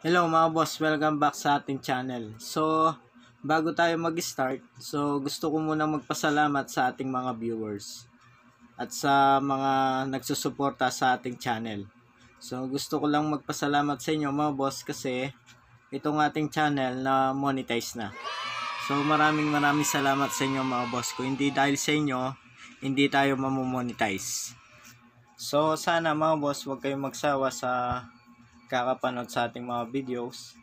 Hello mga boss, welcome back sa ating channel. So, bago tayo mag-start, so gusto ko muna magpasalamat sa ating mga viewers at sa mga nagsusuporta sa ating channel. So, gusto ko lang magpasalamat sa inyo mga boss kasi itong ating channel na monetize na. So, maraming maraming salamat sa inyo mga boss. Kung hindi dahil sa inyo, hindi tayo mamomonetize. So, sana mga boss, huwag kayong magsawa sa kakapanood sa ating mga videos.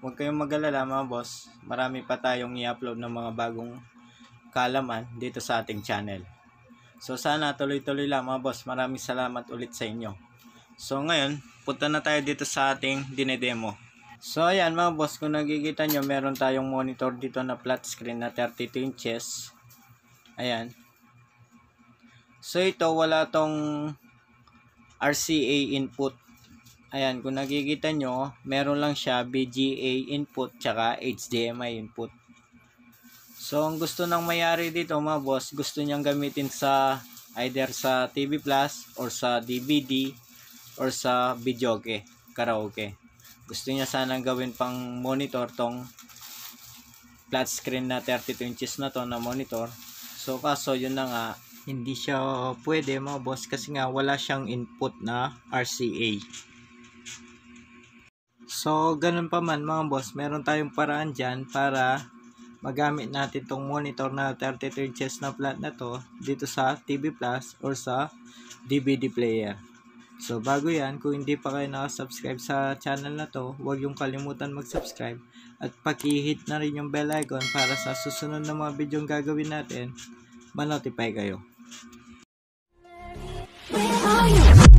Huwag kayong magalala mga boss, marami pa tayong i-upload ng mga bagong kalaman dito sa ating channel. So sana tuloy-tuloy lang mga boss, maraming salamat ulit sa inyo. So ngayon, punta na tayo dito sa ating dinedemo. So ayan mga boss, kung nakikita nyo, meron tayong monitor dito na flat screen na 32 inches. Ayan. So ito, wala tong RCA input Ayan, kung nakikita nyo, meron lang siya BGA input tsaka HDMI input. So, ang gusto nang mayari dito mga boss, gusto niyang gamitin sa either sa TV Plus or sa DVD or sa videoke, karaoke. Gusto niya sanang gawin pang monitor tong flat screen na 32 inches na to na monitor. So, kaso yun na nga, hindi siya pwede mga boss kasi nga wala siyang input na RCA. So, ganun pa man mga boss, meron tayong paraan dyan para magamit natin tong monitor na 33 inches na flat na to dito sa TV Plus or sa DVD player. So, bago yan, kung hindi pa kayo subscribe sa channel na to, huwag yung kalimutan mag-subscribe at pakihit na rin yung bell icon para sa susunod na mga video gagawin natin, manotify kayo. Where are you?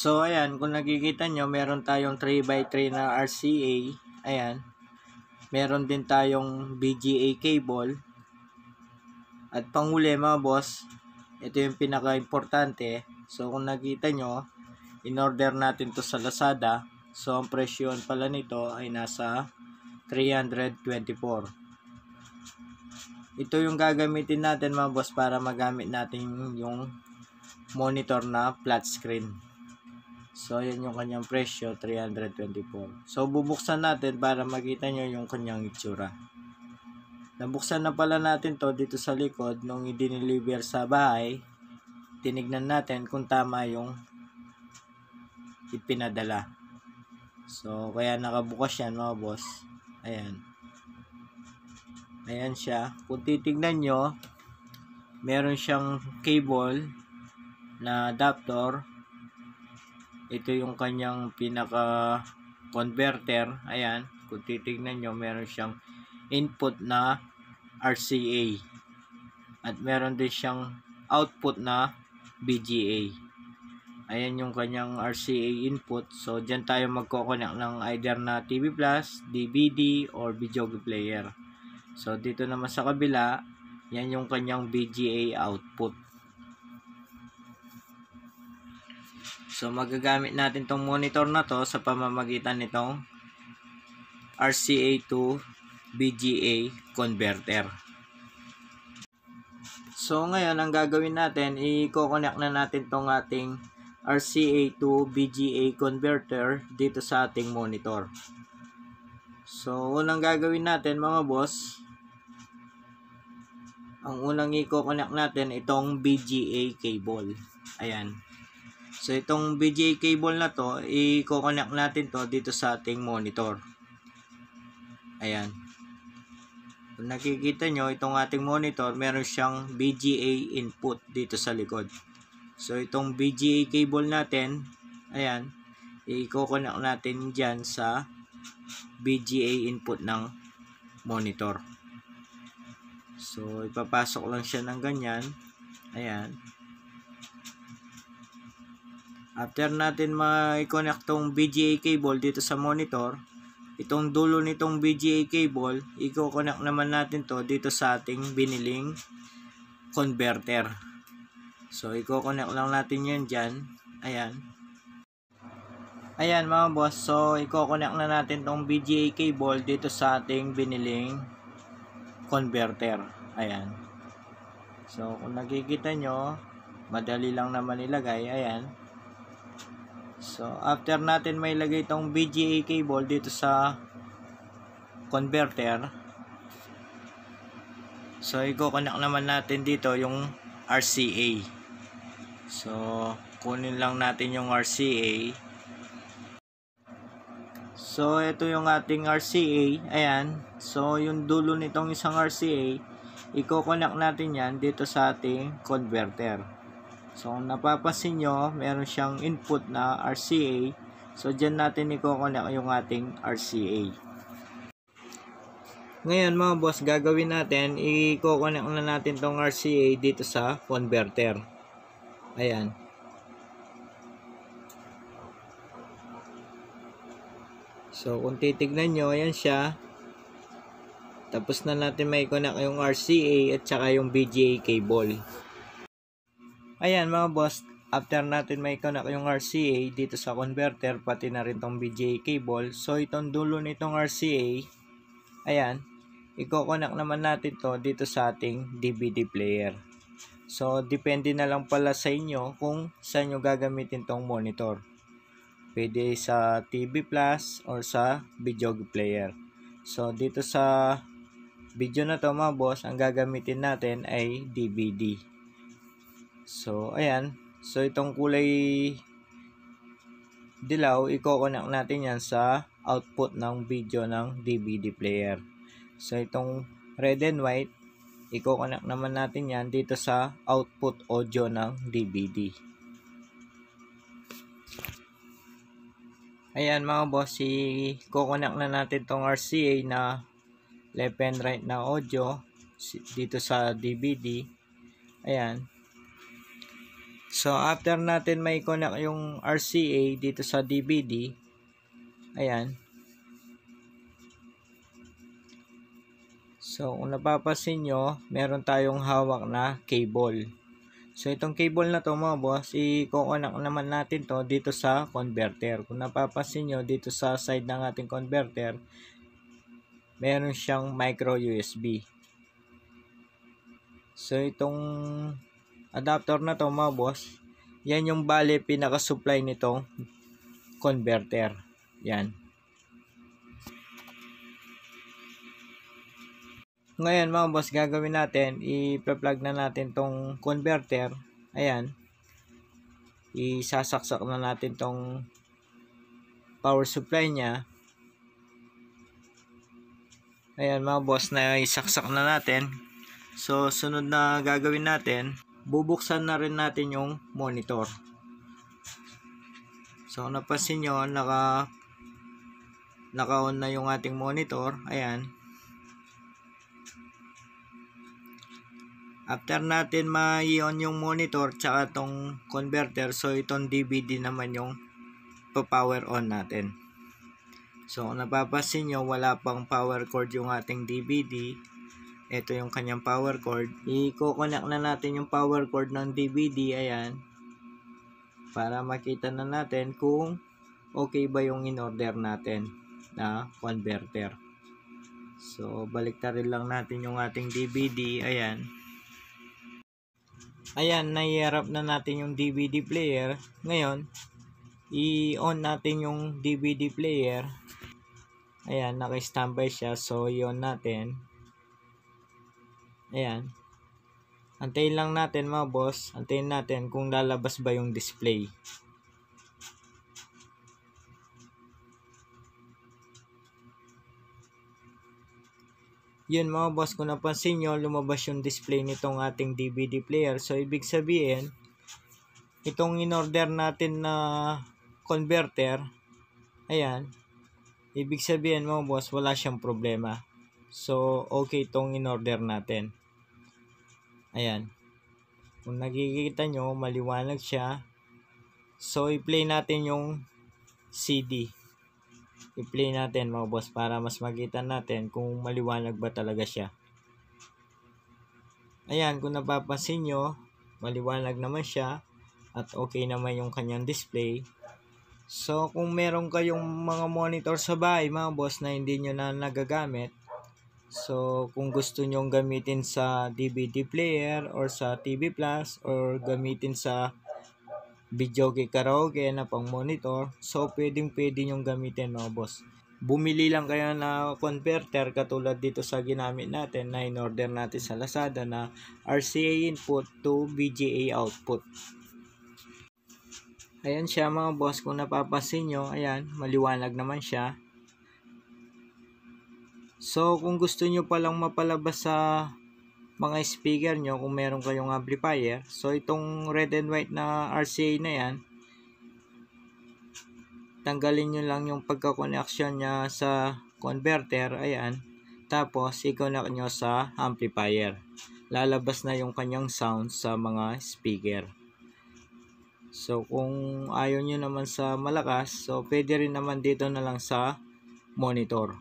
So, ayan, kung nakikita nyo, meron tayong 3x3 na RCA. Ayan. Meron din tayong BGA cable. At panghuli, mga boss, ito yung pinaka-importante. So, kung nakita nyo, in-order natin to sa Lazada. So, ang presyon pala nito ay nasa 324. Ito yung gagamitin natin mga boss para magamit natin yung monitor na flat screen. So, ayan yung kanyang presyo, 324. So, bubuksan natin para makita nyo yung kanyang itsura. Nabuksan na pala natin to dito sa likod nung i-deliver sa bahay. Tinignan natin kung tama yung ipinadala. So, kaya nakabukas yan mga boss. Ayan. Ayan siya. Kung titignan nyo, meron siyang cable na adapter ito yung kanyang pinaka converter ayan kung titignan nyo meron siyang input na RCA at meron din siyang output na BGA ayan yung kanyang RCA input so dyan tayo magkoconnect ng either na TV Plus, DVD or video player so dito naman sa kabila yan yung kanyang BGA output So magagamit natin tong monitor na to sa pamamagitan nitong RCA to BGA converter. So ngayon ang gagawin natin, i-connect na natin tong ating RCA to BGA converter dito sa ating monitor. So unang gagawin natin mga boss, ang unang i-connect natin itong BGA cable. Ayan. So itong VGA cable na to, i-connect natin to dito sa ating monitor. Ayan. Kung nakikita nyo, itong ating monitor, meron siyang VGA input dito sa likod. So itong VGA cable natin, ayan, i-connect natin dyan sa VGA input ng monitor. So ipapasok lang siya ng ganyan. Ayan. After natin ma-connect tong VGA cable dito sa monitor, itong dulo nitong VGA cable, i-connect naman natin to dito sa ating biniling converter. So, i-connect lang natin yun dyan. Ayan. Ayan mga boss, so i-connect na natin tong VGA cable dito sa ating biniling converter. Ayan. So, kung nakikita nyo, madali lang naman ilagay. Ayan. So, after natin may lagay itong BGA cable dito sa converter. So, i-connect naman natin dito yung RCA. So, kunin lang natin yung RCA. So, ito yung ating RCA. Ayan. So, yung dulo nitong isang RCA, i-connect natin yan dito sa ating converter. So, kung napapansin nyo, meron siyang input na RCA. So, dyan natin i-connect yung ating RCA. Ngayon mga boss, gagawin natin, i na natin tong RCA dito sa converter. Ayan. So, kung titignan nyo, ayan siya. Tapos na natin may connect yung RCA at saka yung BGA cable. Ayan mga boss, after natin may connect yung RCA dito sa converter, pati na rin tong BJ cable. So itong dulo nitong RCA, ayan, i-connect naman natin to dito sa ating DVD player. So depende na lang pala sa inyo kung saan nyo gagamitin tong monitor. Pwede sa TV Plus or sa video player. So dito sa video na to mga boss, ang gagamitin natin ay DVD. So, ayan. So, itong kulay dilaw, i-coconnect natin yan sa output ng video ng DVD player. So, itong red and white, i-coconnect naman natin yan dito sa output audio ng DVD. Ayan mga boss, i-coconnect na natin tong RCA na left and right na audio dito sa DVD. Ayan. So, after natin may connect yung RCA dito sa DVD, ayan. So, kung napapansin nyo, meron tayong hawak na cable. So, itong cable na to mga boss, i-connect naman natin to dito sa converter. Kung napapansin nyo, dito sa side ng ating converter, meron siyang micro USB. So, itong adapter na to mga boss, yan yung bale pinaka-supply nitong converter. Yan. Ngayon mga boss, gagawin natin, i-plug na natin tong converter. Ayan. Isasaksak na natin tong power supply niya. Ayan mga boss, na isaksak na natin. So, sunod na gagawin natin, bubuksan na rin natin yung monitor. So, napansin nyo, naka, naka-on na yung ating monitor. Ayan. After natin ma-on yung monitor, tsaka itong converter, so itong DVD naman yung pa-power on natin. So, napapansin nyo, wala pang power cord yung ating DVD. Ito yung kanyang power cord. I-coconnect na natin yung power cord ng DVD. Ayan. Para makita na natin kung okay ba yung in-order natin na converter. So, baliktarin lang natin yung ating DVD. Ayan. Ayan, naiyarap na natin yung DVD player. Ngayon, i-on natin yung DVD player. Ayan, naka-standby siya. So, yon natin. Ayan. Antayin lang natin mga boss. Antayin natin kung lalabas ba yung display. Yun mga boss, kung napansin nyo, lumabas yung display nitong ating DVD player. So, ibig sabihin, itong in-order natin na converter, ayan, ibig sabihin mga boss, wala siyang problema. So, okay itong in-order natin. Ayan. Kung nakikita nyo, maliwanag siya. So, i-play natin yung CD. I-play natin mga boss para mas makita natin kung maliwanag ba talaga siya. Ayan, kung napapansin nyo, maliwanag naman siya at okay naman yung kanyang display. So, kung meron kayong mga monitor sa bahay, mga boss, na hindi nyo na nagagamit, So, kung gusto nyong gamitin sa DVD player or sa TV Plus or gamitin sa video kay karaoke na pang monitor, so pwedeng pwede nyong gamitin no boss. Bumili lang kayo na converter katulad dito sa ginamit natin na in-order natin sa Lazada na RCA input to VGA output. Ayan siya mga boss, kung napapansin nyo, ayan, maliwanag naman siya. So, kung gusto nyo palang mapalabas sa mga speaker nyo, kung meron kayong amplifier, so itong red and white na RCA na yan, tanggalin nyo lang yung pagkakoneksyon niya sa converter, ayan, tapos i-connect nyo sa amplifier. Lalabas na yung kanyang sound sa mga speaker. So, kung ayaw nyo naman sa malakas, so pwede rin naman dito na lang sa monitor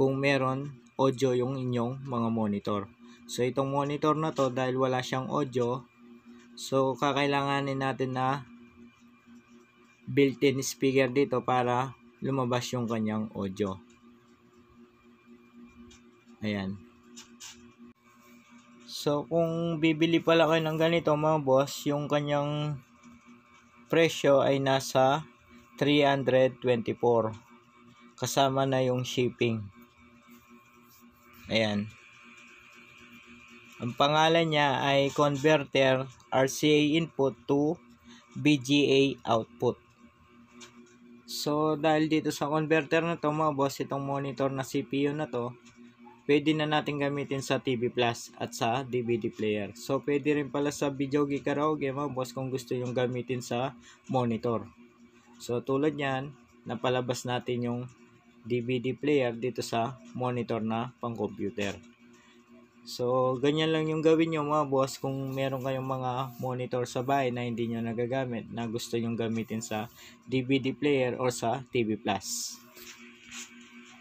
kung meron audio yung inyong mga monitor. So itong monitor na to dahil wala siyang audio, so kakailanganin natin na built-in speaker dito para lumabas yung kanyang audio. Ayan. So kung bibili pala kayo ng ganito mga boss, yung kanyang presyo ay nasa 324 kasama na yung shipping. Ayan. Ang pangalan niya ay converter RCA input to BGA output. So, dahil dito sa converter na to mga boss, itong monitor na CPU na to, pwede na natin gamitin sa TV Plus at sa DVD player. So, pwede rin pala sa video karaoke mga boss kung gusto yung gamitin sa monitor. So, tulad yan, napalabas natin yung DVD player dito sa monitor na pang computer. So, ganyan lang yung gawin nyo mga boss kung meron kayong mga monitor sa bahay na hindi nyo nagagamit na gusto nyo gamitin sa DVD player or sa TV Plus.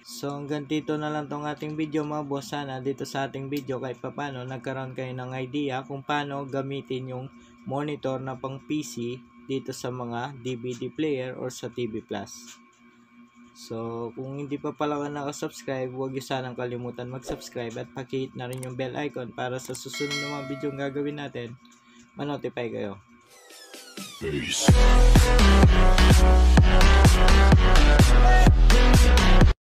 So, hanggang dito na lang tong ating video mga boss. Sana dito sa ating video kahit papano nagkaroon kayo ng idea kung paano gamitin yung monitor na pang PC dito sa mga DVD player or sa TV Plus. So, kung hindi pa pala ka nakasubscribe, huwag niyo sanang kalimutan mag-subscribe at pakihit na rin yung bell icon para sa susunod na mga video gagawin natin, manotify kayo. Peace.